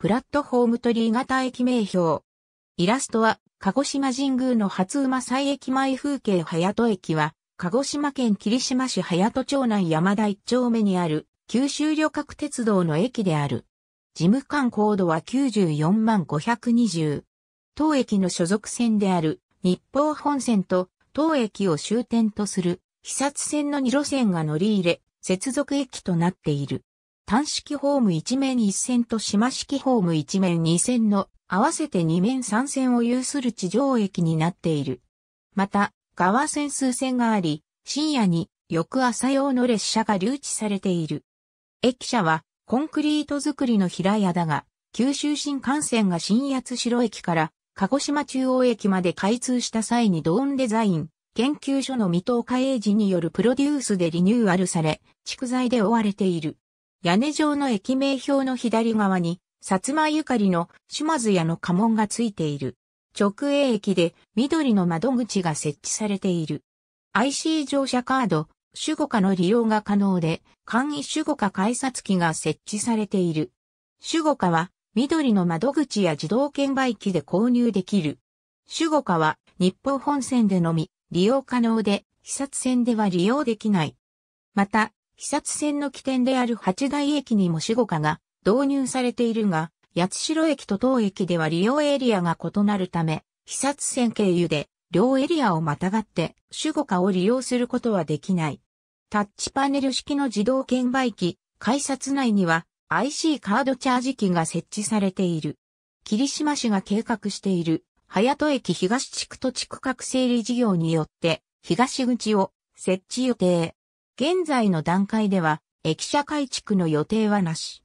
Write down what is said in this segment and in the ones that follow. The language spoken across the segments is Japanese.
プラットフォーム鳥居型駅名標。イラストは、鹿児島神宮の初馬祭駅前風景早戸駅は、鹿児島県霧島市早戸町内山田一丁目にある、九州旅客鉄道の駅である。事務官高度は94万520。当駅の所属線である、日報本線と、当駅を終点とする、被殺線の2路線が乗り入れ、接続駅となっている。単式ホーム1面1線と島式ホーム1面2線の合わせて2面3線を有する地上駅になっている。また、川線数線があり、深夜に翌朝用の列車が留置されている。駅舎はコンクリート造りの平屋だが、九州新幹線が新八代駅から鹿児島中央駅まで開通した際にドーンデザイン、研究所の未踏化英時によるプロデュースでリニューアルされ、蓄財で追われている。屋根状の駅名表の左側に、薩摩ゆかりの島津屋の家紋がついている。直営駅で緑の窓口が設置されている。IC 乗車カード、守護課の利用が可能で、簡易守護課改札機が設置されている。守護課は、緑の窓口や自動券売機で購入できる。守護課は、日本本線でのみ、利用可能で、被殺線では利用できない。また、薩線の起点である八大駅にも守護課が導入されているが、八代駅と当駅では利用エリアが異なるため、被薩線経由で両エリアをまたがって守護課を利用することはできない。タッチパネル式の自動券売機、改札内には IC カードチャージ機が設置されている。霧島市が計画している、早戸駅東地区と地区各整理事業によって、東口を設置予定。現在の段階では、駅舎改築の予定はなし。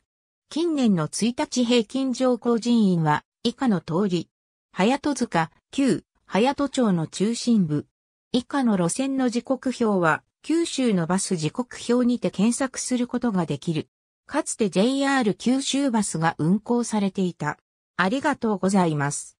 近年の1日平均乗降人員は、以下の通り。早戸塚、旧、早戸町の中心部。以下の路線の時刻表は、九州のバス時刻表にて検索することができる。かつて JR 九州バスが運行されていた。ありがとうございます。